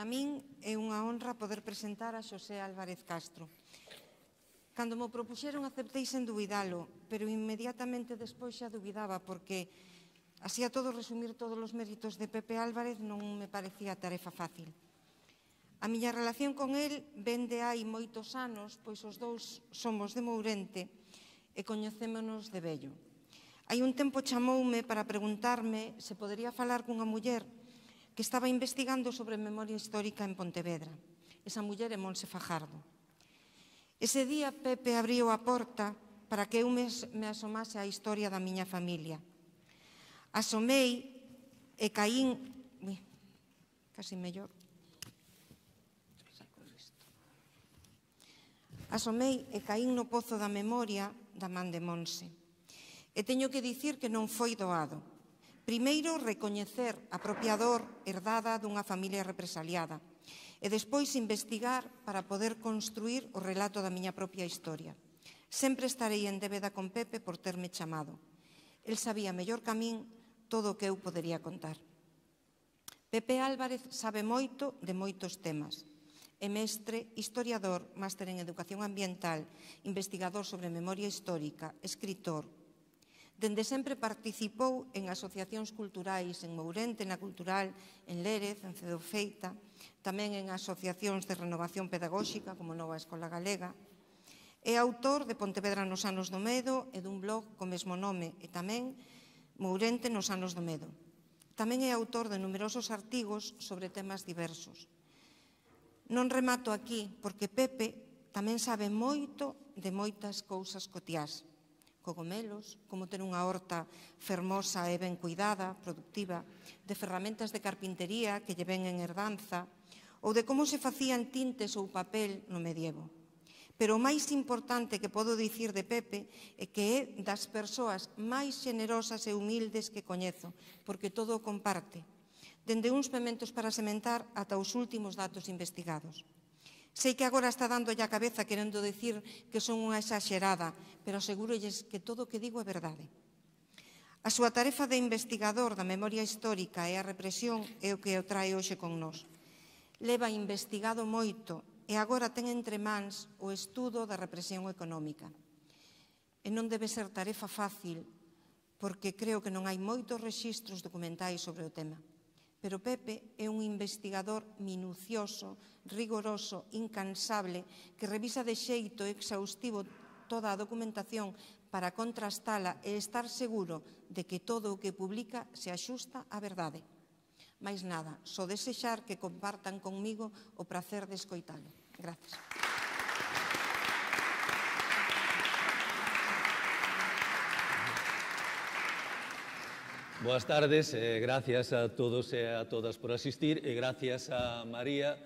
Para min é unha honra poder presentar a Xosé Álvarez Castro. Cando mo propuxeron aceptei sen dubidalo, pero inmediatamente despois xa dubidaba porque así a todo resumir todos os méritos de Pepe Álvarez non me parecía tarefa fácil. A miña relación con el vende hai moitos anos, pois os dous somos de Mourente e coñecémonos de vello. Hai un tempo chamoume para preguntarme se podería falar cunha muller que estaba investigando sobre memoria histórica en Pontevedra. Esa muller é Monse Fajardo. Ese día Pepe abriu a porta para que eu me asomase á historia da miña familia. Asomei e caín... Ui, casi mellor. Asomei e caín no pozo da memoria da man de Monse. E teño que dicir que non foi doado, Primeiro, recoñecer a propia dor herdada dunha familia represaliada e despois investigar para poder construir o relato da miña propia historia. Sempre estarei en débeda con Pepe por terme chamado. El sabía mellor camín todo o que eu podería contar. Pepe Álvarez sabe moito de moitos temas. É mestre, historiador, máster en educación ambiental, investigador sobre memoria histórica, escritor, Dende sempre participou en asociacións culturais en Mourente, na Cultural, en Lérez, en Cedofeita, tamén en asociacións de renovación pedagóxica como Nova Escola Galega. É autor de Pontevedra nos anos do medo e dun blog co mesmo nome e tamén Mourente nos anos do medo. Tamén é autor de numerosos artigos sobre temas diversos. Non remato aquí porque Pepe tamén sabe moito de moitas cousas cotiás cogomelos, como ter unha horta fermosa e ben cuidada, productiva, de ferramentas de carpintería que lle ven en herdanza, ou de como se facían tintes ou papel no medievo. Pero o máis importante que podo dicir de Pepe é que é das persoas máis xenerosas e humildes que coñezo, porque todo o comparte, dende uns pementos para sementar ata os últimos datos investigados. Sei que agora está dando a cabeza querendo decir que son unha exagerada, pero aseguro que todo o que digo é verdade. A súa tarefa de investigador da memoria histórica e a represión é o que o trae hoxe con nós. Leva investigado moito e agora ten entre mans o estudo da represión económica. E non debe ser tarefa fácil, porque creo que non hai moitos rexistros documentais sobre o tema. Pero Pepe é un investigador minucioso, rigoroso, incansable, que revisa de xeito exhaustivo toda a documentación para contrastala e estar seguro de que todo o que publica se axusta á verdade. Mais nada, só desexar que compartan conmigo o prazer de escoitalo. Gracias. Boas tardes, eh, gracias a todos e a todas por asistir e gracias a María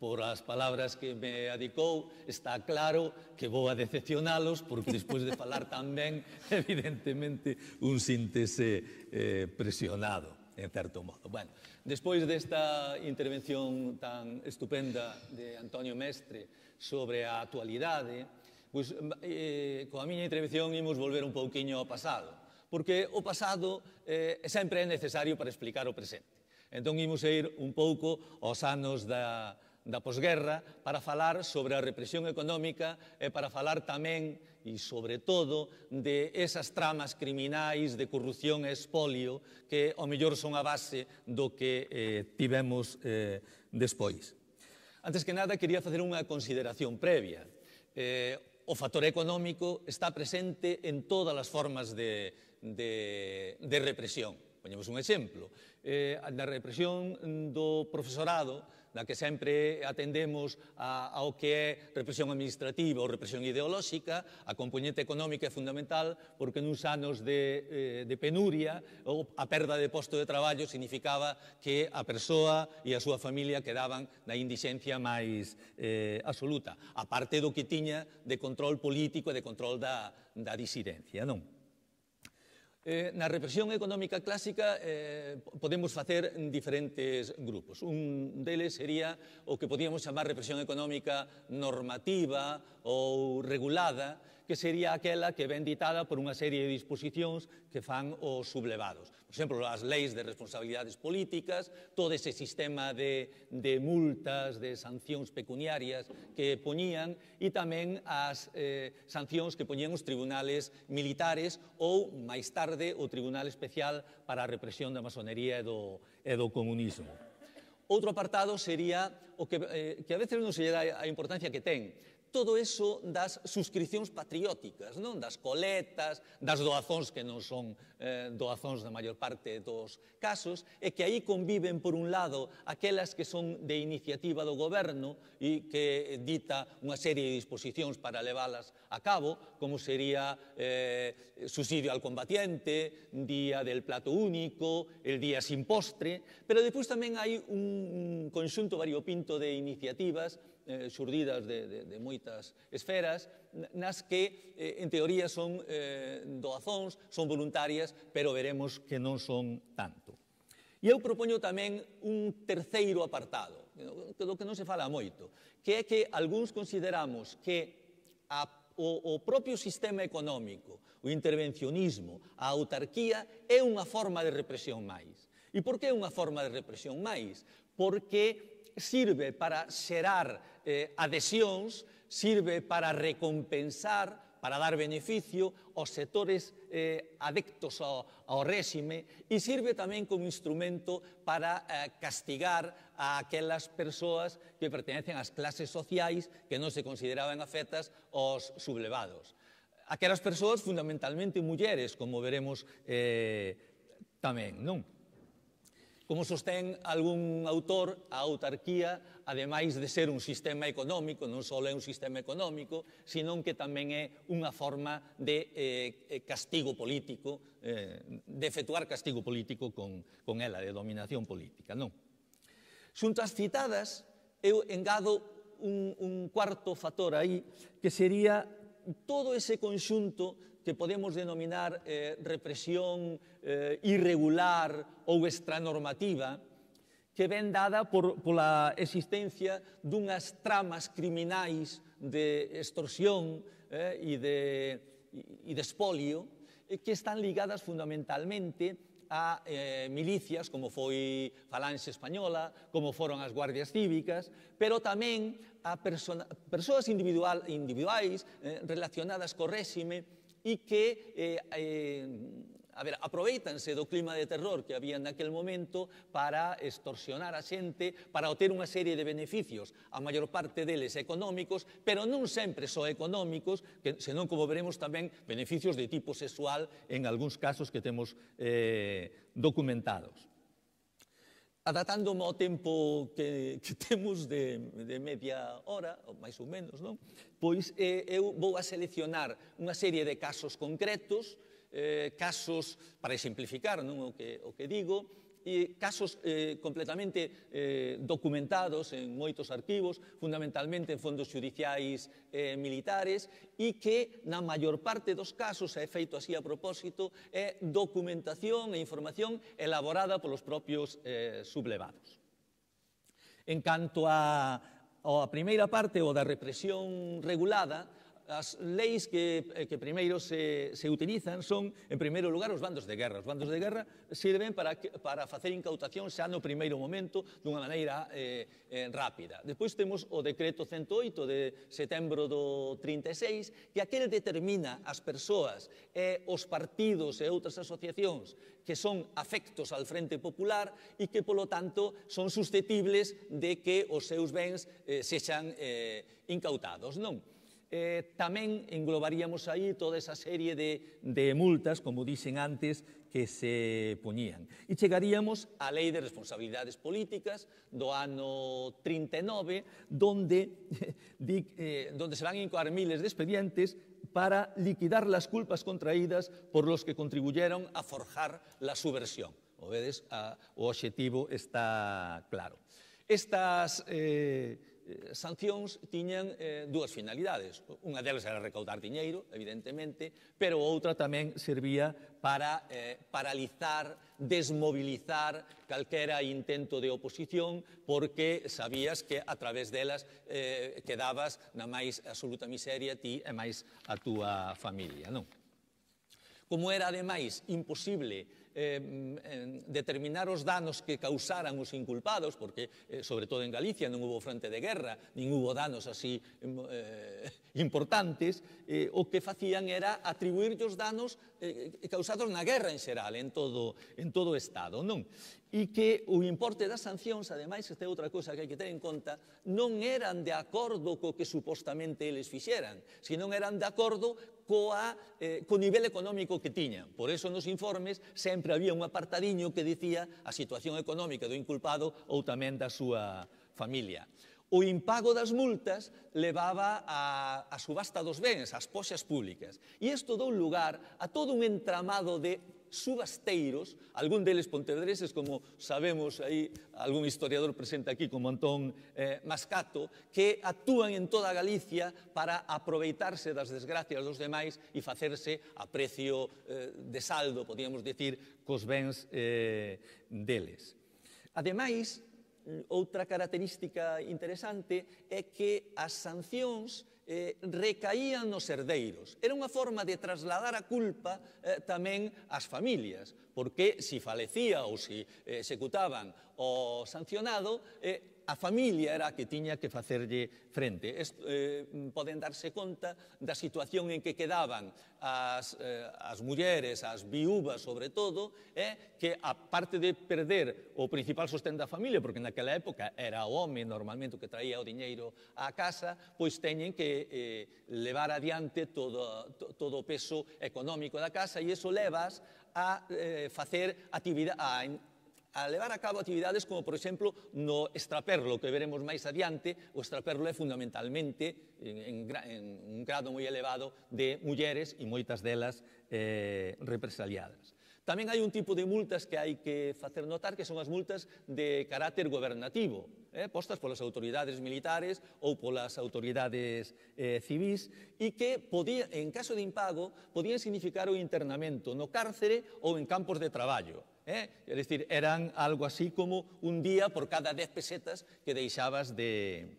por as palabras que me adicou. Está claro que vou a decepcionalos porque despois de falar tan ben, evidentemente, un síntese eh, presionado, en certo modo. Bueno, despois desta intervención tan estupenda de Antonio Mestre sobre a actualidade, pois, eh, coa miña intervención imos volver un pouquiño ao pasado porque o pasado eh, sempre é necesario para explicar o presente. Entón imos a ir un pouco aos anos da, da posguerra para falar sobre a represión económica e para falar tamén e sobre todo de esas tramas criminais de corrupción e espolio que ao mellor son a base do que eh, tivemos eh, despois. Antes que nada, quería facer unha consideración previa. Eh, o factor económico está presente en todas as formas de, de, de represión. Poñemos un exemplo. Eh, na represión do profesorado, na que sempre atendemos a, ao que é represión administrativa ou represión ideolóxica, a componente económica é fundamental porque nuns anos de, eh, de penuria ou a perda de posto de traballo significaba que a persoa e a súa familia quedaban na indixencia máis eh, absoluta, a parte do que tiña de control político e de control da, da disidencia, non? Eh, na represión económica clásica eh, podemos facer diferentes grupos. Un deles sería o que podíamos chamar represión económica normativa ou regulada, que sería aquela que ven ditada por unha serie de disposicións que fan os sublevados. Por exemplo, as leis de responsabilidades políticas, todo ese sistema de, de multas, de sancións pecuniarias que poñían e tamén as eh, sancións que poñían os tribunales militares ou, máis tarde, o Tribunal Especial para a Represión da Masonería e do, e do Comunismo. Outro apartado sería o que, eh, que a veces non se lle dá a importancia que ten, todo eso das suscripcións patrióticas, non? das coletas, das doazóns que non son eh, doazóns na maior parte dos casos, e que aí conviven, por un lado, aquelas que son de iniciativa do goberno e que dita unha serie de disposicións para leválas a cabo, como sería eh, subsidio al combatiente, día del plato único, el día sin postre, pero depois tamén hai un conxunto variopinto de iniciativas eh, xurdidas de, de, de moitas esferas nas que, eh, en teoría, son eh, doazóns, son voluntarias, pero veremos que non son tanto. E eu propoño tamén un terceiro apartado, do que non se fala moito, que é que algúns consideramos que a o, o propio sistema económico, o intervencionismo, a autarquía é unha forma de represión máis. E por que é unha forma de represión máis? Porque sirve para xerar eh, adhesións sirve para recompensar para dar beneficio aos sectores eh, adectos ao, ao réxime e sirve tamén como instrumento para eh, castigar a aquelas persoas que pertenecen ás clases sociais que non se consideraban afetas aos sublevados. Aquelas persoas, fundamentalmente mulleres, como veremos eh, tamén, non? Como sostén algún autor, a autarquía, ademais de ser un sistema económico, non só é un sistema económico, senón que tamén é unha forma de eh, eh, castigo político, eh, de efectuar castigo político con, con ela, de dominación política. Non? Xuntas citadas, eu engado un, un cuarto fator aí, que sería todo ese conxunto que podemos denominar eh, represión eh, irregular ou extranormativa, que ven dada por, pola existencia dunhas tramas criminais de extorsión eh, e de, e de espolio que están ligadas fundamentalmente a eh, milicias, como foi Falange Española, como foron as guardias cívicas, pero tamén a persona, persoas individual, individuais eh, relacionadas co réxime e que eh, eh, a ver, aproveitanse do clima de terror que había naquel momento para extorsionar a xente, para obter unha serie de beneficios, a maior parte deles económicos, pero non sempre só económicos, que, senón, como veremos tamén, beneficios de tipo sexual en algúns casos que temos eh, documentados adaptándome ao tempo que, que temos de, de media hora, ou máis ou menos, non? pois eh, eu vou a seleccionar unha serie de casos concretos, eh, casos para exemplificar non? o, que, o que digo, e casos eh, completamente eh, documentados en moitos arquivos, fundamentalmente en fondos judiciais eh, militares, e que na maior parte dos casos, é feito así a propósito, é documentación e información elaborada polos propios eh, sublevados. En canto a, a primeira parte, o da represión regulada, as leis que, eh, que primeiro se, se utilizan son, en primeiro lugar, os bandos de guerra. Os bandos de guerra sirven para, para facer incautación xa no primeiro momento dunha maneira eh, eh, rápida. Despois temos o decreto 108 de setembro do 36, que aquel determina as persoas e eh, os partidos e outras asociacións que son afectos al Frente Popular e que, polo tanto, son susceptibles de que os seus bens eh, sexan eh, incautados. Non? eh, tamén englobaríamos aí toda esa serie de, de multas, como dixen antes, que se poñían. E chegaríamos á Lei de Responsabilidades Políticas do ano 39, donde, di, eh, donde se van incoar miles de expedientes para liquidar las culpas contraídas por los que contribuyeron a forjar la subversión. O vedes, a, o objetivo está claro. Estas... Eh, Eh, sancións tiñan eh, dúas finalidades. Unha delas era recaudar diñeiro, evidentemente, pero outra tamén servía para eh, paralizar, desmobilizar calquera intento de oposición, porque sabías que a través delas eh, quedabas na máis absoluta miseria ti e máis a túa familia. Non? Como era, ademais, imposible eh, determinar os danos que causaran os inculpados, porque, eh, sobre todo en Galicia, non hubo fronte de guerra, nin hubo danos así eh, importantes, eh, o que facían era atribuir os danos Eh, eh, causados na guerra en xeral, en todo, en todo o Estado, non? E que o importe das sancións, ademais, esta é outra cousa que hai que ter en conta, non eran de acordo co que supostamente eles fixeran, senón eran de acordo coa, eh, co nivel económico que tiñan. Por eso nos informes sempre había un apartadiño que dicía a situación económica do inculpado ou tamén da súa familia. O impago das multas levaba a, a subasta dos bens, as poxas públicas. E isto dou lugar a todo un entramado de subasteiros, algún deles pontevedreses, como sabemos, aí algún historiador presente aquí como Antón eh, Mascato, que actúan en toda Galicia para aproveitarse das desgracias dos demais e facerse a precio eh, de saldo, podíamos decir, cos bens eh, deles. Ademais, Outra característica interesante é que as sancións eh, recaían nos herdeiros. Era unha forma de trasladar a culpa eh, tamén ás familias, porque se si falecía ou se si, eh, executaban o sancionado, eh, a familia era a que tiña que facerlle frente. Es, eh, poden darse conta da situación en que quedaban as, eh, as mulleres, as viúvas sobre todo, eh, que aparte de perder o principal sostén da familia, porque naquela época era o home normalmente o que traía o diñeiro á casa, pois teñen que eh, levar adiante todo, todo o peso económico da casa e iso levas a eh, facer actividade a a levar a cabo actividades como, por exemplo, no extraperlo, que veremos máis adiante, o extraperlo é fundamentalmente en, en, en un grado moi elevado de mulleres e moitas delas eh, represaliadas. Tamén hai un tipo de multas que hai que facer notar que son as multas de carácter gobernativo, eh, postas polas autoridades militares ou polas autoridades eh, civis e que podía, en caso de impago podían significar o internamento no cárcere ou en campos de traballo. Eh? Es decir, eran algo así como un día por cada 10 pesetas que deixabas de,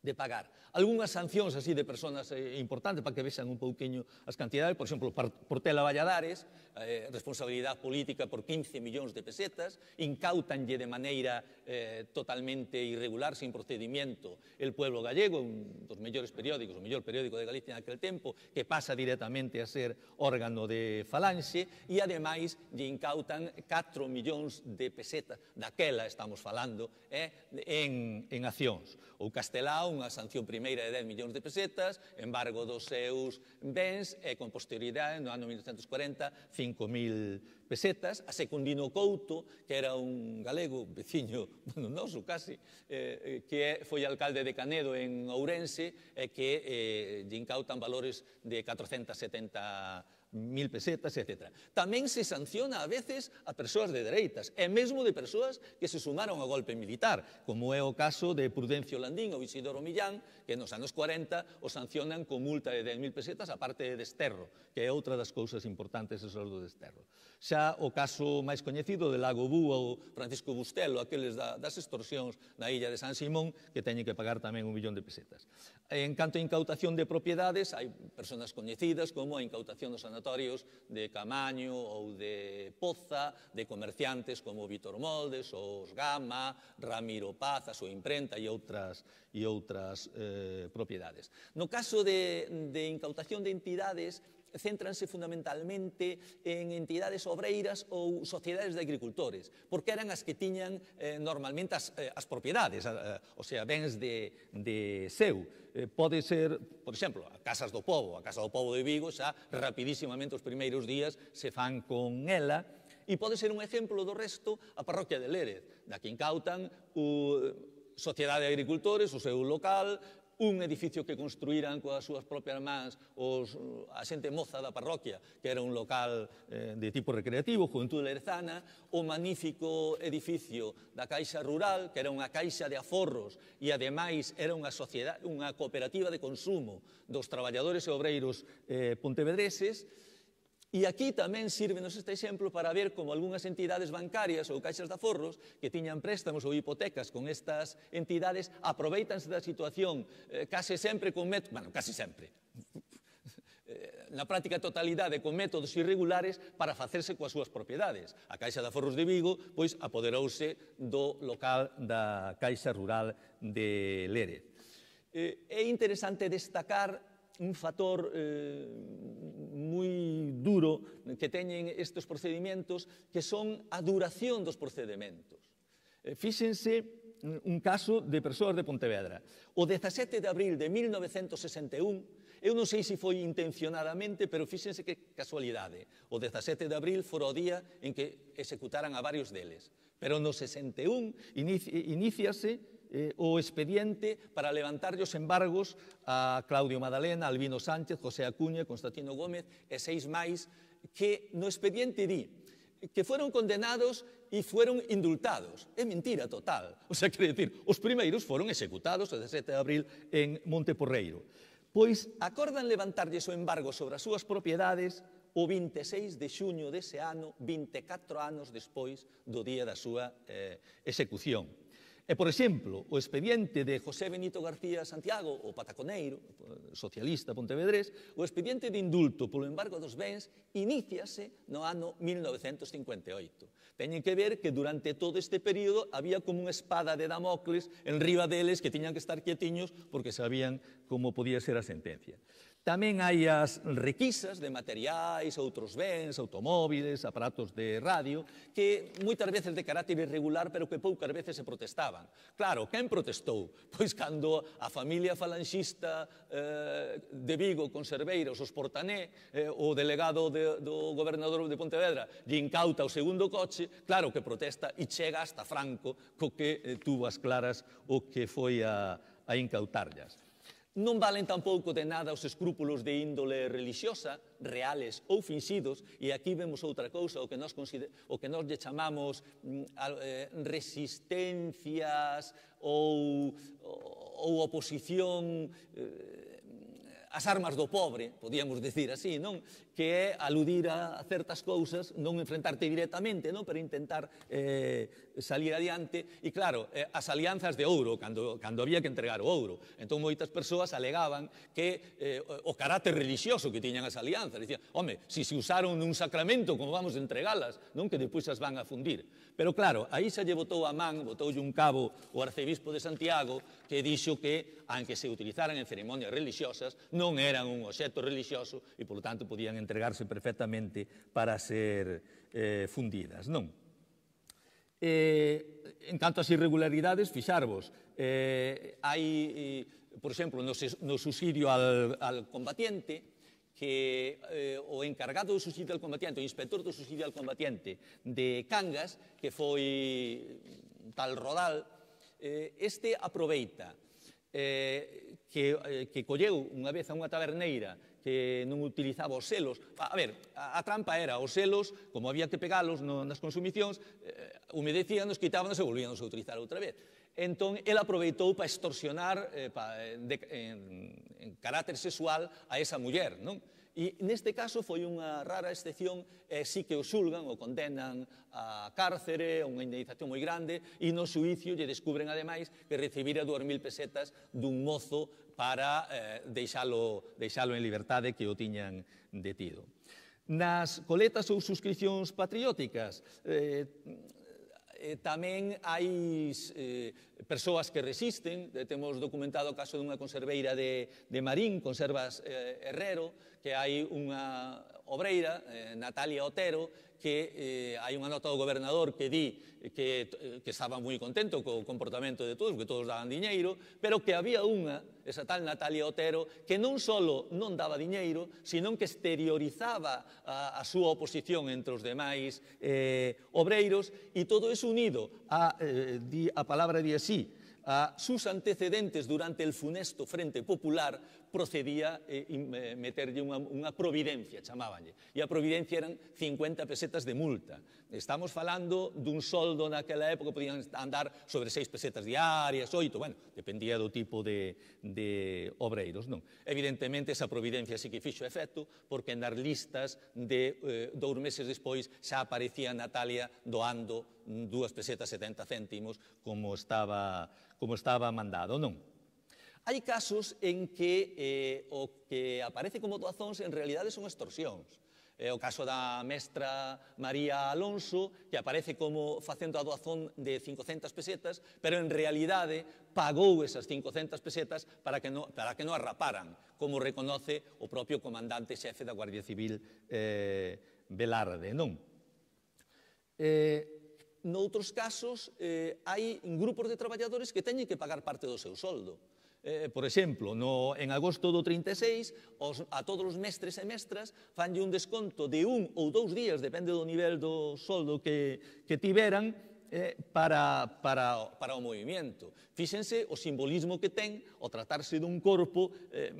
de pagar. Algúnas sancións así de personas eh, importantes para que vexan un pouquiño as cantidades, por exemplo, Portela Valladares eh, responsabilidade política por 15 millóns de pesetas, incautanlle de maneira eh, totalmente irregular, sin procedimiento, El Pueblo Gallego, un dos mellores periódicos, o mellor periódico de Galicia aquel tempo, que pasa directamente a ser órgano de falanxe, e ademais lle incautan 4 millóns de pesetas, daquela estamos falando, eh, en, en accións. Ou Castelao, unha sanción primeira de 10 millóns de pesetas, embargo dos seus bens, e con posterioridade, no ano 1940, 5.000 pesetas, a Secundino Couto, que era un galego, veciño, bueno, noso casi, eh, eh que foi alcalde de Canedo en Ourense, e eh, que eh, lle incautan valores de 470 mil pesetas, etc. Tamén se sanciona a veces a persoas de dereitas, e mesmo de persoas que se sumaron ao golpe militar, como é o caso de Prudencio Landín ou Isidoro Millán, que nos anos 40 o sancionan con multa de 10.000 pesetas a parte de desterro, que é outra das cousas importantes ese do desterro. Xa o caso máis coñecido de Lago Bú ou Francisco Bustelo, aqueles da, das extorsións na illa de San Simón, que teñen que pagar tamén un millón de pesetas. En canto a incautación de propiedades, hai personas coñecidas como a incautación dos sanatorios de Camaño ou de Poza, de comerciantes como Vitor Moldes, ou os Gama, Ramiro Pazas ou Imprenta e outras e outras eh, propiedades. No caso de, de incautación de entidades, céntranse fundamentalmente en entidades obreiras ou sociedades de agricultores, porque eran as que tiñan eh, normalmente as, eh, as propiedades, a, o sea, bens de, de seu. Eh, pode ser, por exemplo, a Casas do Povo, a Casa do Povo de Vigo xa rapidísimamente os primeiros días se fan con ela, e pode ser un exemplo do resto a parroquia de Lérez, da que incautan o, sociedade de agricultores, o seu local, un edificio que construíran coas súas propias mans os, a xente moza da parroquia, que era un local eh, de tipo recreativo, Juventude Lerezana, o magnífico edificio da Caixa Rural, que era unha caixa de aforros e ademais era unha sociedade, unha cooperativa de consumo dos traballadores e obreiros eh, pontevedreses, E aquí tamén sírvenos este exemplo para ver como algunhas entidades bancarias ou caixas de aforros que tiñan préstamos ou hipotecas con estas entidades aproveitanse da situación eh, case sempre con métodos, bueno, case sempre, eh, na práctica totalidade con métodos irregulares para facerse coas súas propiedades. A Caixa de Aforros de Vigo, pois, apoderouse do local da Caixa Rural de Lérez. Eh, é interesante destacar un factor eh, moi duro que teñen estes procedimentos que son a duración dos procedimentos. Eh, fíxense un caso de persoas de Pontevedra. O 17 de abril de 1961, eu non sei se foi intencionadamente, pero fíxense que casualidade. O 17 de abril foro o día en que executaran a varios deles. Pero no 61 inici, iníciase eh, o expediente para os embargos a Claudio Madalena, Albino Sánchez, José Acuña, Constantino Gómez e seis máis que no expediente di que fueron condenados e fueron indultados. É mentira total. O sea, quere dicir, os primeiros foron executados o 17 de abril en Monte Porreiro. Pois acordan levantarlles o embargo sobre as súas propiedades o 26 de xuño dese ano, 24 anos despois do día da súa eh, execución. E, por exemplo, o expediente de José Benito García Santiago, o pataconeiro, socialista pontevedrés, o expediente de indulto polo embargo dos bens iníciase no ano 1958. Teñen que ver que durante todo este período había como unha espada de Damocles en riba deles que tiñan que estar quietiños porque sabían como podía ser a sentencia. Tamén hai as requisas de materiais, outros bens, automóviles, aparatos de radio, que moitas veces de carácter irregular, pero que poucas veces se protestaban. Claro, quen protestou? Pois cando a familia falanxista eh, de Vigo, Conserveiros, os Portané, eh, o delegado de, do gobernador de Pontevedra, lle incauta o segundo coche, claro que protesta e chega hasta Franco, co que eh, tuvo as claras o que foi a, a incautarlas. Non valen tampouco de nada os escrúpulos de índole religiosa, reales ou finxidos, e aquí vemos outra cousa, o que nós, consider... o que nós lle chamamos mm, eh, resistencias ou, ou oposición eh, as armas do pobre, podíamos decir así, non? que é aludir a, certas cousas, non enfrentarte directamente, non, pero intentar eh, salir adiante. E claro, eh, as alianzas de ouro, cando, cando había que entregar o ouro. Entón, moitas persoas alegaban que eh, o carácter religioso que tiñan as alianzas. Dicían, home, se se usaron nun sacramento, como vamos a entregalas? Non, que depois as van a fundir. Pero claro, aí xa lle botou a man, botoulle un cabo o arcebispo de Santiago, que dixo que, anque se utilizaran en ceremonias religiosas, non eran un obxecto religioso e, polo tanto, podían entregarse perfectamente para ser eh, fundidas, non? Eh, en tanto as irregularidades, fixarvos, eh, hai, eh, por exemplo, no, no subsidio al, al combatiente, que eh, o encargado do subsidio al combatiente, o inspector do subsidio al combatiente de Cangas, que foi tal Rodal, eh, este aproveita eh, que, eh, que colleu unha vez a unha taberneira que non utilizaba os selos. A ver, a, a trampa era os selos, como había que pegalos no, nas consumicións, eh, humedecían, nos quitaban e volvían a utilizar outra vez. Entón, el aproveitou para extorsionar eh, pa, de, en, en carácter sexual a esa muller, non? E neste caso foi unha rara excepción, eh, sí que o xulgan, o condenan a cárcere, a unha indemnización moi grande, e no suicio lle descubren ademais que recibira 2.000 pesetas dun mozo para eh, deixalo, deixalo en libertade que o tiñan detido. Nas coletas ou suscripcións patrióticas eh, eh, tamén hai eh, persoas que resisten, eh, temos documentado o caso dunha conserveira de, de Marín, Conservas eh, Herrero, que hai unha obreira, eh, Natalia Otero, que eh, hai unha nota do gobernador que di que, eh, que estaba moi contento co comportamento de todos, que todos daban diñeiro, pero que había unha, esa tal Natalia Otero, que non só non daba diñeiro, sino que exteriorizaba a, a súa oposición entre os demais eh, obreiros, e todo iso unido a, eh, di, a palabra de así, a sus antecedentes durante el funesto Frente Popular procedía eh, eh, meterlle unha, unha providencia, chamábanlle. E a providencia eran 50 pesetas de multa. Estamos falando dun soldo naquela época, podían andar sobre 6 pesetas diarias, 8, bueno, dependía do tipo de, de obreiros, non? Evidentemente, esa providencia sí que fixo efecto, porque nas listas de eh, dous meses despois xa aparecía Natalia doando dúas pesetas 70 céntimos como estaba, como estaba mandado, non? Hai casos en que eh, o que aparece como doazóns en realidade son extorsións. Eh, o caso da mestra María Alonso, que aparece como facendo a doazón de 500 pesetas, pero en realidade pagou esas 500 pesetas para que non, para que non arraparan, como reconoce o propio comandante xefe da Guardia Civil eh, Velarde. Non? Eh, noutros casos eh, hai grupos de traballadores que teñen que pagar parte do seu soldo Eh, eh, por exemplo, no, en agosto do 36, os, a todos os mestres e mestras fanlle un desconto de un ou dous días, depende do nivel do soldo que, que tiveran, eh, para, para, para o movimento. Fíxense o simbolismo que ten o tratarse dun corpo eh,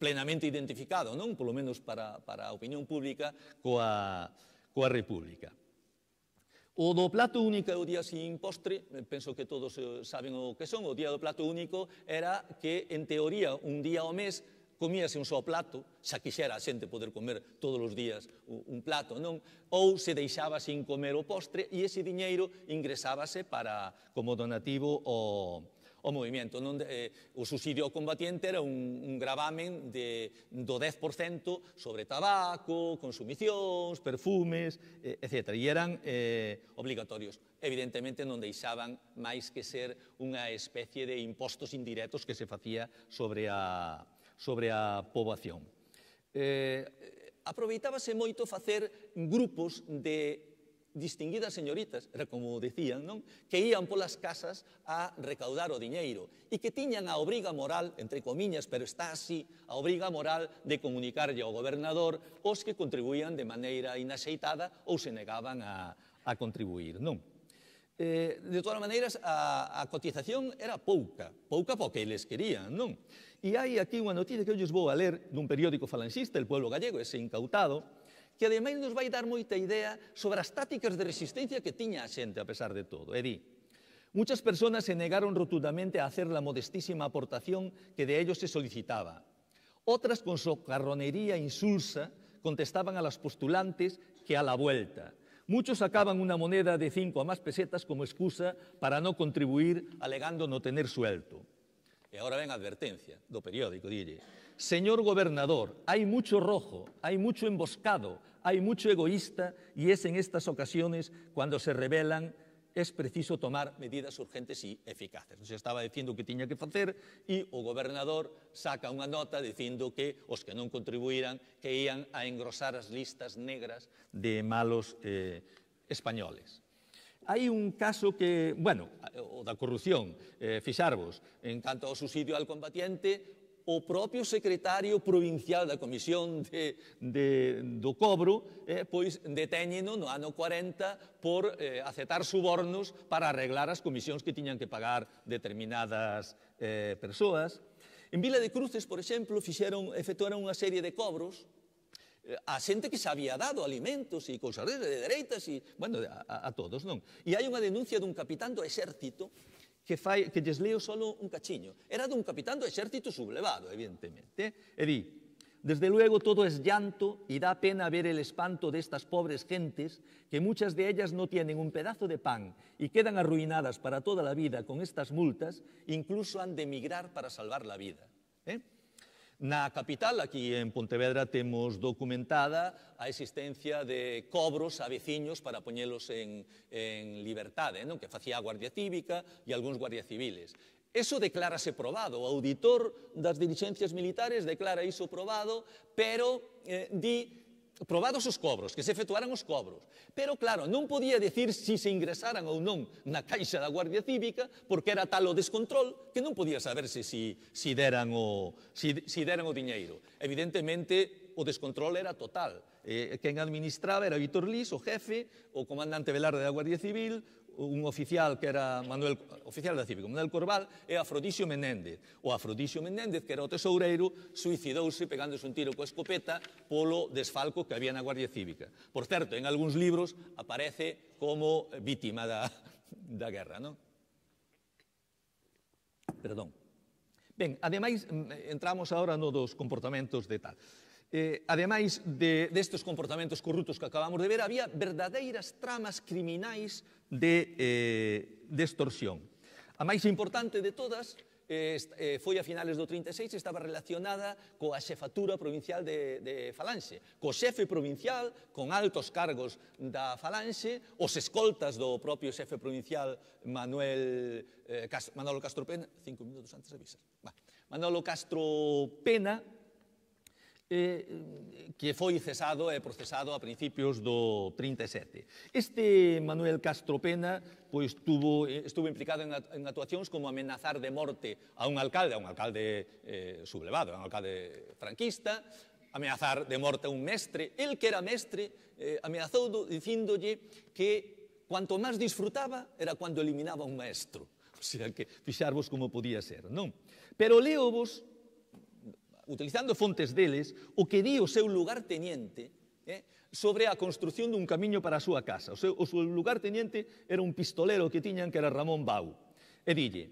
plenamente identificado, non polo menos para, para a opinión pública, coa, coa República. O do plato único e o día sin postre, eh, penso que todos eh, saben o que son, o día do plato único era que, en teoría, un día ao mes comíase un só plato, xa quixera a xente poder comer todos os días un plato, non? Ou se deixaba sin comer o postre e ese diñeiro ingresábase para, como donativo ao, o movimento. Non, eh, o subsidio ao combatiente era un, un gravamen de, do 10% sobre tabaco, consumicións, perfumes, eh, etc. E eran eh, obligatorios. Evidentemente non deixaban máis que ser unha especie de impostos indirectos que se facía sobre a, sobre a poboación. Eh, aproveitábase moito facer grupos de distinguidas señoritas, era como decían, non? que ían polas casas a recaudar o diñeiro e que tiñan a obriga moral, entre comiñas, pero está así, a obriga moral de comunicarlle ao gobernador os que contribuían de maneira inaxeitada ou se negaban a, a contribuir. Non? Eh, de todas maneiras, a, a cotización era pouca, pouca porque eles querían, non? E hai aquí unha noticia que eu vos vou a ler dun periódico falanxista, El Pueblo Gallego, ese incautado, que ademais nos vai dar moita idea sobre as táticas de resistencia que tiña a xente a pesar de todo. E di, muchas personas se negaron rotundamente a hacer la modestísima aportación que de ellos se solicitaba. Otras con socarronería insulsa contestaban a las postulantes que a la vuelta. Muchos sacaban una moneda de cinco a más pesetas como excusa para no contribuir alegando no tener suelto. E agora ven a advertencia do periódico, dille. Señor gobernador, hay mucho rojo, hay mucho emboscado, hay mucho egoísta y es en estas ocasiones cuando se revelan es preciso tomar medidas urgentes e eficaces. Se estaba dicindo que tiña que facer e o gobernador saca unha nota dicindo que os que non contribuirán que ían a engrosar as listas negras de malos eh, españoles. Hai un caso que, bueno, o da corrupción, eh, fixarvos, en canto ao subsidio al combatiente, o propio secretario provincial da Comisión de, de, do Cobro eh, pois deteñeno no ano 40 por eh, aceptar subornos para arreglar as comisións que tiñan que pagar determinadas eh, persoas. En Vila de Cruces, por exemplo, fixeron, efectuaron unha serie de cobros eh, a xente que se había dado alimentos e cousas de dereitas e, bueno, a, a todos, non? E hai unha denuncia dun capitán do exército que, fai, que desleo solo un cachiño. Era dun capitán do exército sublevado, evidentemente. E di, Desde luego todo es llanto y da pena ver el espanto de estas pobres gentes, que muchas de ellas no tienen un pedazo de pan y quedan arruinadas para toda la vida con estas multas, incluso han de emigrar para salvar la vida. ¿Eh? Na capital, aquí en Pontevedra, temos documentada a existencia de cobros a veciños para poñelos en, en libertade, non? que facía a Guardia Cívica e algúns guardias civiles. Eso declárase probado, o auditor das dirigencias militares declara iso probado, pero eh, di probados os cobros, que se efectuaran os cobros. Pero claro, non podía decir se si se ingresaran ou non na caixa da Guardia Cívica, porque era tal o descontrol que non podía saberse se si, si deran o si, si deran o diñeiro. Evidentemente, o descontrol era total. Eh, quen administraba era Vitor Lís, o jefe, o comandante Velarde da Guardia Civil, un oficial que era Manuel, oficial da Cívica, Manuel Corval e Afrodisio Menéndez. O Afrodisio Menéndez, que era o tesoureiro, suicidouse pegándose un tiro coa escopeta polo desfalco que había na Guardia Cívica. Por certo, en algúns libros aparece como vítima da, da guerra, non? Perdón. Ben, ademais, entramos agora no dos comportamentos de tal. Eh, ademais de, destes comportamentos corruptos que acabamos de ver, había verdadeiras tramas criminais de eh, de extorsión. A máis importante de todas eh, eh foi a finales do 36 estaba relacionada coa xefatura provincial de, de Falanxe, co xefe provincial, con altos cargos da Falanxe, os escoltas do propio xefe provincial Manuel, eh, Cas Manolo Castro Pena, cinco minutos antes de avisar, Manolo Castro Pena, Eh, eh, que foi cesado e procesado a principios do 37. Este Manuel Castro Pena pois, tuvo, eh, estuvo implicado en, en actuacións como amenazar de morte a un alcalde, a un alcalde eh, sublevado, a un alcalde franquista, amenazar de morte a un mestre. El que era mestre eh, amenazou do, dicíndolle que cuanto máis disfrutaba era cando eliminaba un maestro. O sea que fixarvos como podía ser, non? Pero vos utilizando fontes deles, o que di o seu lugar teniente eh, sobre a construción dun camiño para a súa casa. O seu, o seu lugar teniente era un pistolero que tiñan que era Ramón Bau. E dille,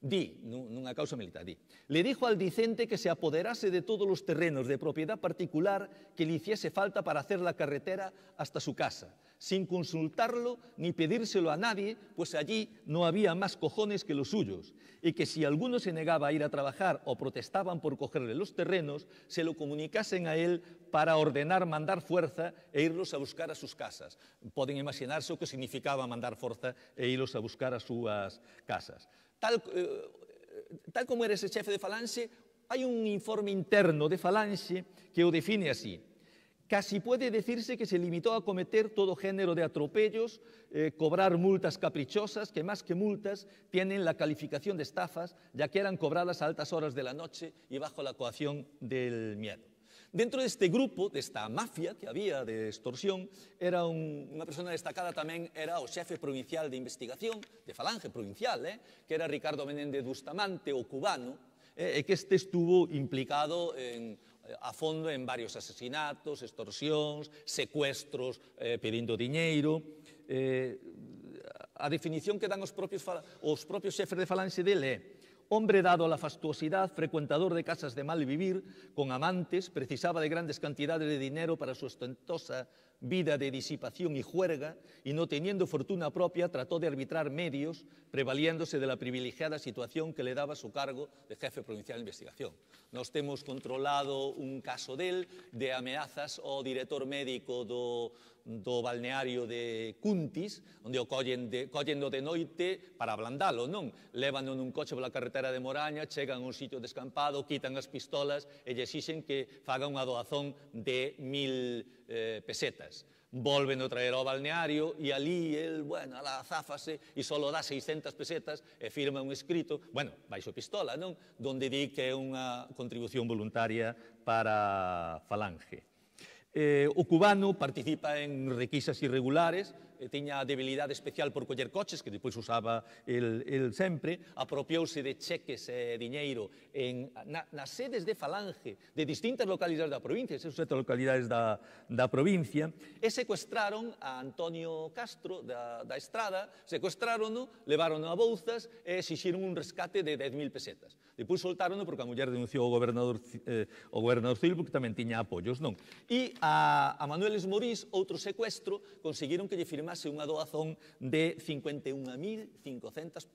di, nunha causa militar, di, le dijo al dicente que se apoderase de todos os terrenos de propiedad particular que le hiciese falta para hacer la carretera hasta su casa, sin consultarlo ni pedírselo a nadie, pues allí no había más cojones que los suyos, y que si alguno se negaba a ir a trabajar o protestaban por cogerle los terrenos, se lo comunicasen a él para ordenar mandar fuerza e irlos a buscar a sus casas. Pueden imaginarse lo que significaba mandar fuerza e irlos a buscar a sus casas. Tal, eh, como era ese chefe de Falange, hay un informe interno de Falange que lo define así. Casi puede decirse que se limitó a cometer todo género de atropellos, eh, cobrar multas caprichosas, que más que multas tienen la calificación de estafas, ya que eran cobradas a altas horas de la noche y bajo la coacción del miedo. Dentro de este grupo, de esta mafia que había de extorsión, era una persona destacada también era el jefe provincial de investigación, de falange provincial, eh, que era Ricardo Menéndez Bustamante, o cubano, eh, que este estuvo implicado en a fondo en varios asesinatos, extorsións, secuestros eh, pedindo diñeiro. Eh, a definición que dan os propios, os propios xefes de falanxe dele é hombre dado a la fastuosidad, frecuentador de casas de mal vivir, con amantes, precisaba de grandes cantidades de dinero para su ostentosa vida de disipación y juerga, y no teniendo fortuna propia trató de arbitrar medios, prevaliéndose de la privilegiada situación que le daba su cargo de jefe provincial de investigación. Nos temos controlado un caso del de ameazas ao director médico do, do balneario de Cuntis, onde o collen de, collen de noite para ablandalo, non? Levano nun coche pola carretera de Moraña, chegan a un sitio descampado, quitan as pistolas e lle exixen que faga unha doazón de mil eh, pesetas volven a traer ao balneario e ali el, bueno, ala azáfase e só dá 600 pesetas e firma un escrito, bueno, baixo pistola, non? Donde di que é unha contribución voluntaria para Falange. eh, o cubano participa en requisas irregulares e eh, tiña a debilidade especial por coller coches, que depois usaba el, el sempre, apropiouse de cheques e eh, diñeiro en, na, nas sedes de falange de distintas localidades da provincia, esas sete localidades da, da provincia, e secuestraron a Antonio Castro da, da Estrada, secuestrarono, levárono a Bouzas e exixiron un rescate de 10.000 pesetas. Depois soltárono porque a muller denunciou ao gobernador, eh, o gobernador civil porque tamén tiña apoios, non? E a, a Manueles Esmorís, outro secuestro, conseguiron que lle firmaron además é unha doazón de 51.500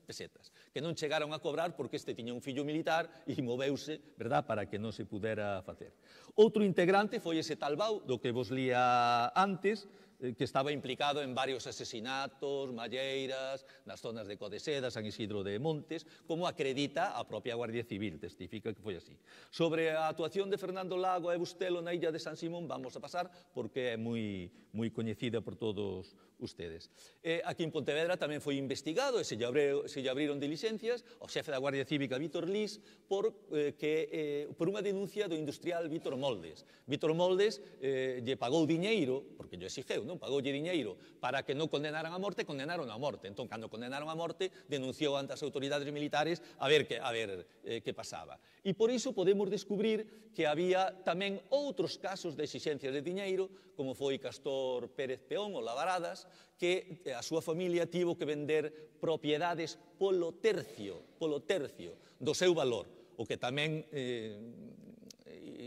pesetas, que non chegaron a cobrar porque este tiña un fillo militar e moveuse, verdad, para que non se pudera facer. Outro integrante foi ese Talbau, do que vos lía antes, eh, que estaba implicado en varios asesinatos, malleiras, nas zonas de Codeseda, San Isidro de Montes, como acredita a propia Guardia Civil, testifica que foi así. Sobre a actuación de Fernando Lago e Bustelo na illa de San Simón, vamos a pasar porque é moi, moi coñecida por todos ustedes. Eh, aquí en Pontevedra tamén foi investigado e se lle, abreu, se lle abriron diligencias ao xefe da Guardia Cívica Vítor Lís por, eh, que, eh, por unha denuncia do industrial Vítor Moldes. Vítor Moldes eh, lle pagou diñeiro, porque lle exigeu, non? pagoulle diñeiro para que non condenaran a morte, condenaron a morte. Entón, cando condenaron a morte, denunciou ante as autoridades militares a ver que, a ver, eh, que pasaba. E por iso podemos descubrir que había tamén outros casos de exigencias de diñeiro como foi Castor Pérez Peón ou Lavaradas, que eh, a súa familia tivo que vender propiedades polo tercio, polo tercio do seu valor, o que tamén eh,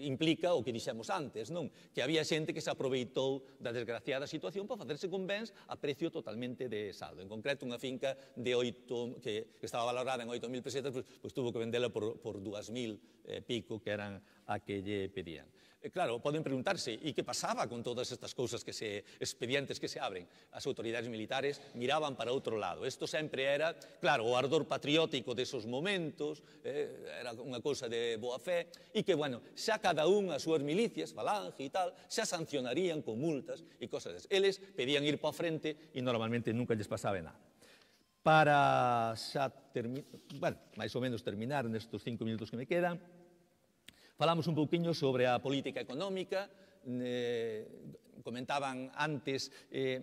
implica o que dixemos antes, non? Que había xente que se aproveitou da desgraciada situación para facerse con bens a precio totalmente de saldo. En concreto, unha finca de 8, que estaba valorada en 8.000 pesetas, pois, pois tuvo que vendela por, por 2.000 eh, pico que eran a que lle pedían. Eh, claro, poden preguntarse, e que pasaba con todas estas cousas que se expedientes que se abren? As autoridades militares miraban para outro lado. Isto sempre era, claro, o ardor patriótico desos momentos, eh, era unha cousa de boa fé, e que, bueno, xa cada un as súas milicias, falange e tal, xa sancionarían con multas e cosas des. Eles pedían ir para frente e normalmente nunca lles pasaba nada. Para xa terminar, bueno, máis ou menos terminar nestes cinco minutos que me quedan, Falamos un pouquiño sobre a política económica, eh, comentaban antes eh,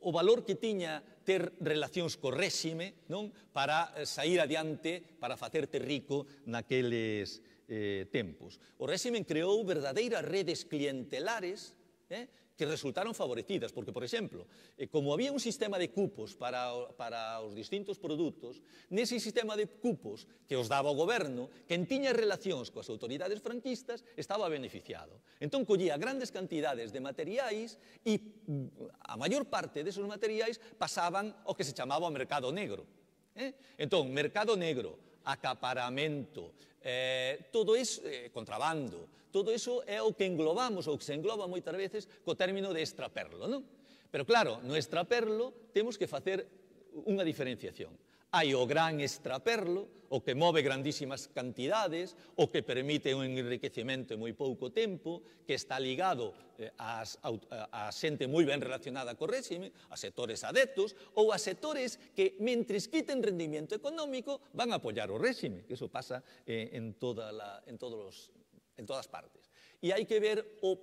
o valor que tiña ter relacións co réxime non para eh, sair adiante, para facerte rico naqueles eh, tempos. O réxime creou verdadeiras redes clientelares eh, que resultaron favorecidas, porque, por exemplo, eh, como había un sistema de cupos para, para os distintos produtos, nese sistema de cupos que os daba o goberno, quen tiña relacións coas autoridades franquistas, estaba beneficiado. Entón, collía grandes cantidades de materiais e mm, a maior parte desos materiais pasaban ao que se chamaba o mercado negro. Eh? Entón, mercado negro, acaparamento, eh, todo iso, eh, contrabando, Todo iso é o que englobamos ou que se engloba moitas veces co término de extraperlo, non? Pero claro, no extraperlo temos que facer unha diferenciación. Hai o gran extraperlo, o que move grandísimas cantidades, o que permite un enriquecimento en moi pouco tempo, que está ligado eh, ás, a, xente moi ben relacionada co réxime, a sectores adeptos ou a sectores que, mentres quiten rendimento económico, van a apoiar o réxime, que iso pasa eh, en, toda la, en todos os en todas partes. E hai que ver o...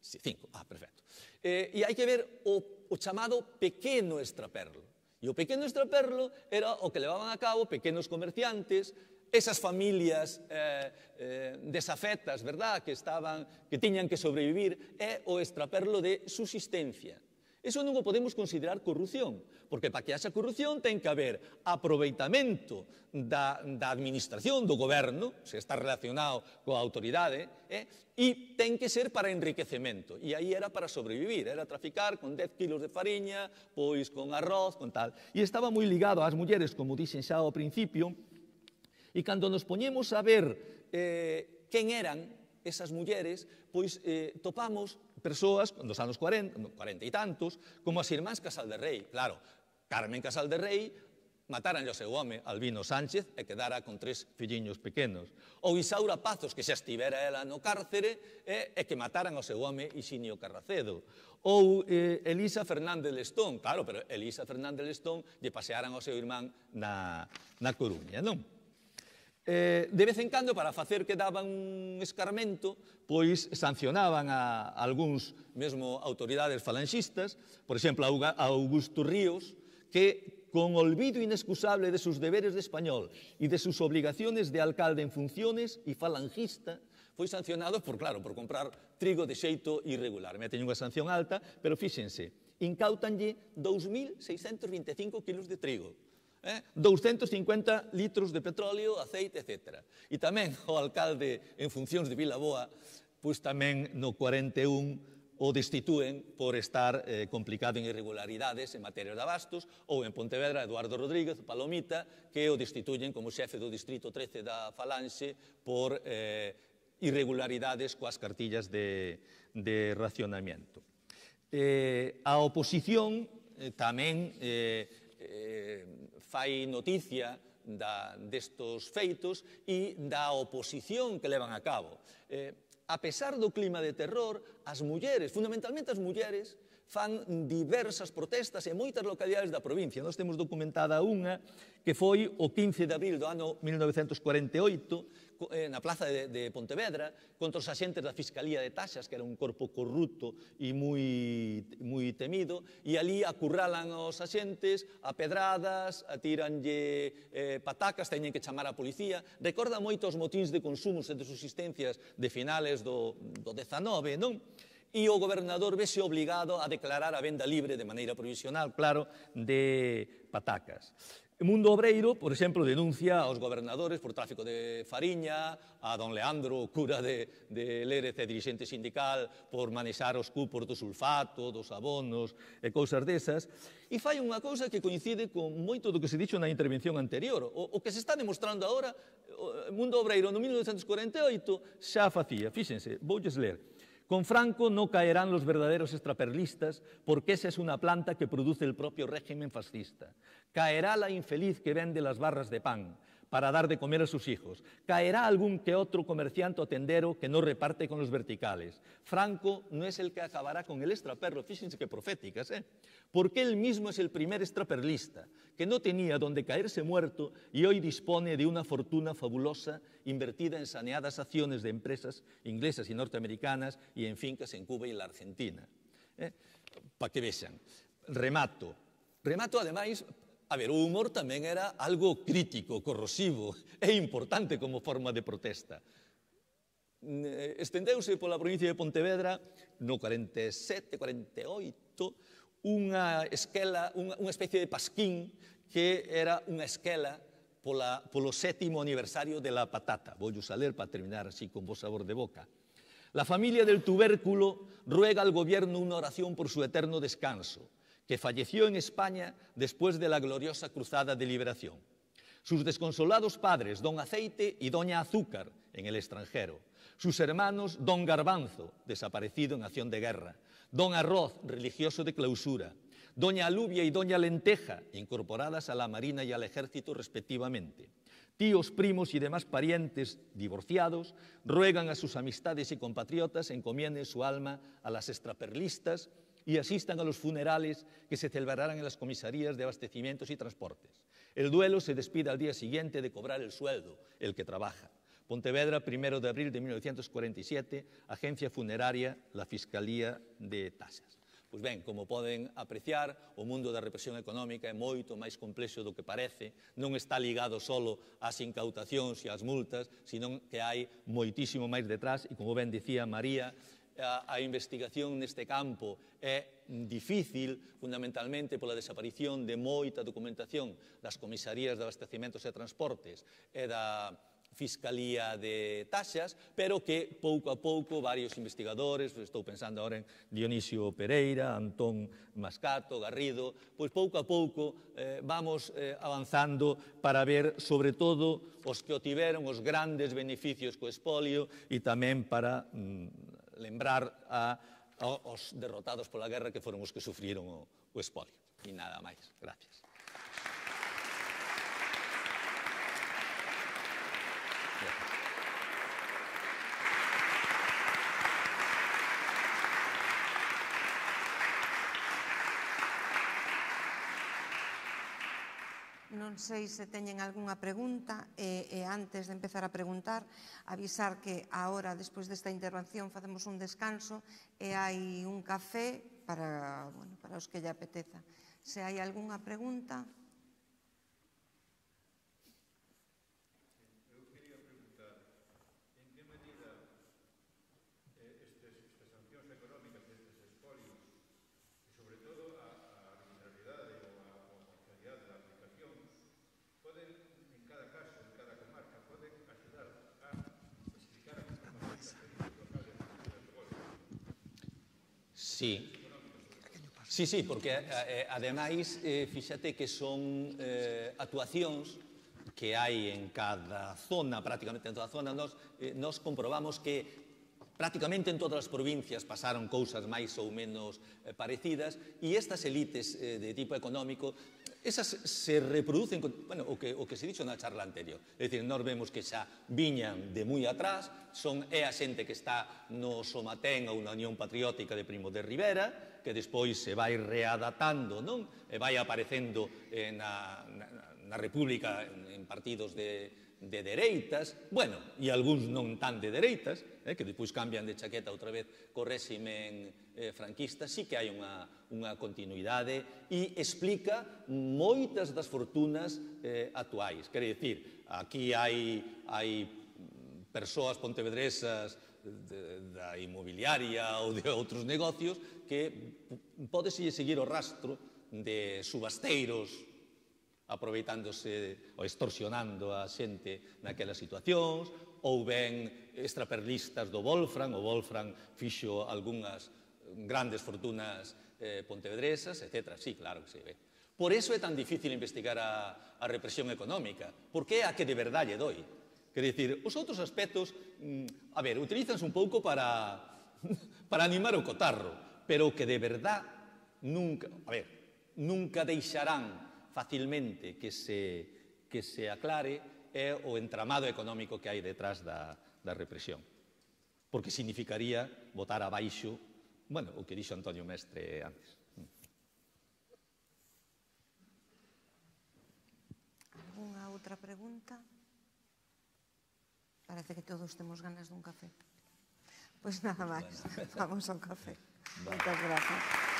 Sí, cinco, ah, perfecto. Eh, e hai que ver o, o chamado pequeno extraperlo. E o pequeno extraperlo era o que levaban a cabo pequenos comerciantes, esas familias eh, eh, desafectas, verdad, que estaban, que tiñan que sobrevivir, é eh, o extraperlo de subsistencia. Eso non o podemos considerar corrupción, porque para que haxa corrupción ten que haber aproveitamento da, da administración, do goberno, se está relacionado coa autoridade, eh? e ten que ser para enriquecemento. E aí era para sobrevivir, era traficar con 10 kilos de fariña, pois con arroz, con tal. E estaba moi ligado ás mulleres, como dixen xa ao principio, e cando nos poñemos a ver eh, quen eran esas mulleres, pois eh, topamos persoas dos anos 40, 40 e tantos, como as irmás Casal de Rei. Claro, Carmen Casal de Rei mataran o seu home, Albino Sánchez, e quedara con tres filliños pequenos. Ou Isaura Pazos, que xa estivera ela no cárcere, e, e que mataran o seu home Isinio Carracedo. Ou eh, Elisa Fernández Lestón, claro, pero Elisa Fernández Lestón lle pasearan ao seu irmán na, na Coruña, non? eh, de vez en cando para facer que daban un escarmento, pois sancionaban a, algúns mesmo autoridades falanxistas, por exemplo a Augusto Ríos, que con olvido inexcusable de sus deberes de español e de sus obligaciones de alcalde en funciones e falangista, foi sancionado por, claro, por comprar trigo de xeito irregular. Me teño unha sanción alta, pero fíxense, incautanlle 2.625 kilos de trigo eh? 250 litros de petróleo, aceite, etc. E tamén o alcalde en funcións de Vilaboa, pois tamén no 41 o destituen por estar eh, complicado en irregularidades en materia de abastos ou en Pontevedra Eduardo Rodríguez Palomita que o destituyen como xefe do distrito 13 da Falange por eh, irregularidades coas cartillas de, de racionamiento. Eh, a oposición eh, tamén eh, eh, fai noticia da, destos feitos e da oposición que levan a cabo. Eh, a pesar do clima de terror, as mulleres, fundamentalmente as mulleres, fan diversas protestas en moitas localidades da provincia. Nós temos documentada unha que foi o 15 de abril do ano 1948 eh, na plaza de, de Pontevedra contra os axentes da Fiscalía de Taxas, que era un corpo corrupto e moi, moi temido, e ali acurralan os axentes a pedradas, atiranlle eh, patacas, teñen que chamar a policía. Recorda moito os motíns de consumos e de subsistencias de finales do, do 19, non? e o gobernador vese obligado a declarar a venda libre de maneira provisional, claro, de patacas. Mundo Obreiro, por exemplo, denuncia aos gobernadores por tráfico de fariña, a don Leandro, cura de, de Lérez e dirigente sindical, por manexar os cupos do sulfato, dos abonos e cousas desas. E fai unha cousa que coincide con moito do que se dixo na intervención anterior. O, o que se está demostrando agora, o Mundo Obreiro no 1948 xa facía. Fíxense, voulles ler. Con Franco no caerán los verdaderos extraperlistas porque esa es una planta que produce el propio régimen fascista. Caerá la infeliz que vende las barras de pan, para dar de comer a sus hijos. Caerá algún que otro comerciante o tendero que no reparte con los verticales. Franco no es el que acabará con el extraperlo, fíjense que proféticas, ¿eh? porque él mismo es el primer extraperlista, que no tenía donde caerse muerto y hoy dispone de una fortuna fabulosa invertida en saneadas acciones de empresas inglesas y norteamericanas y en fincas en Cuba y en la Argentina. ¿Eh? Para que vean. Remato. Remato, además... A ver, o humor tamén era algo crítico, corrosivo e importante como forma de protesta. Eh, estendeuse pola provincia de Pontevedra no 47, 48, unha esquela, unha, unha especie de pasquín que era unha esquela pola, polo sétimo aniversario de la patata. Vou a ler para terminar así con vos sabor de boca. La familia del tubérculo ruega al gobierno unha oración por su eterno descanso. que falleció en España después de la gloriosa Cruzada de Liberación. Sus desconsolados padres, don Aceite y doña Azúcar, en el extranjero. Sus hermanos, don Garbanzo, desaparecido en acción de guerra. Don Arroz, religioso de clausura. Doña Alubia y Doña Lenteja, incorporadas a la Marina y al Ejército respectivamente. Tíos, primos y demás parientes divorciados ruegan a sus amistades y compatriotas encomienden su alma a las extraperlistas y asistan a los funerales que se celebrarán en las comisarías de abastecimientos y transportes. El duelo se despide al día siguiente de cobrar el sueldo, el que trabaja. Pontevedra, 1 de abril de 1947, agencia funeraria, la Fiscalía de Tasas. Pois ben, como poden apreciar, o mundo da represión económica é moito máis complexo do que parece, non está ligado solo ás incautacións e ás multas, senón que hai moitísimo máis detrás e, como ben dicía María, a, investigación neste campo é difícil, fundamentalmente pola desaparición de moita documentación das comisarías de abastecimentos e transportes e da Fiscalía de Taxas, pero que pouco a pouco varios investigadores, pois estou pensando ahora en Dionisio Pereira, Antón Mascato, Garrido, pois pouco a pouco eh, vamos eh, avanzando para ver sobre todo os que obtiveron os grandes beneficios co espolio e tamén para mm, lembrar a, os derrotados pola guerra que foron os que sufriron o, o espolio. E nada máis. Gracias. Gracias. non sei se teñen algunha pregunta e, e antes de empezar a preguntar avisar que agora despois desta intervención facemos un descanso e hai un café para, bueno, para os que lle apeteza. Se hai algunha pregunta, Sí. Sí, sí, porque eh, eh, ademais, eh, fíxate que son eh, actuacións que hai en cada zona, prácticamente en toda a zona, nos, eh, nos comprobamos que Prácticamente en todas as provincias pasaron cousas máis ou menos eh, parecidas e estas elites eh, de tipo económico esas se reproducen, con, bueno, o que, o que se dixo na charla anterior. É dicir, nós vemos que xa viñan de moi atrás, son é a xente que está no Somatén ou na Unión Patriótica de Primo de Rivera, que despois se vai readatando, non? E vai aparecendo eh, na, na, na República en, en partidos de, de dereitas, bueno, e algúns non tan de dereitas, eh, que depois cambian de chaqueta outra vez co réxime eh, franquista, sí que hai unha, unha continuidade e explica moitas das fortunas eh, actuais. Quer dicir, aquí hai, hai persoas pontevedresas de, da inmobiliaria ou de outros negocios que podes seguir o rastro de subasteiros aproveitándose ou extorsionando a xente naquelas situacións, ou ben extraperlistas do Wolfram, o Wolfram fixo algunhas grandes fortunas eh, pontevedresas, etc. Sí, claro que se ve. Por eso é tan difícil investigar a, a represión económica, porque é a que de verdade lle doi. Quer dicir, os outros aspectos, mm, a ver, utilizanse un pouco para, para animar o cotarro, pero que de verdad nunca, a ver, nunca deixarán facilmente que se, que se aclare é o entramado económico que hai detrás da, da represión. Porque significaría votar abaixo, bueno, o que dixo Antonio Mestre antes. Algúnha outra pregunta? Parece que todos temos ganas dun café. Pois pues nada máis, bueno. vamos ao café. Vale. Moitas gracias.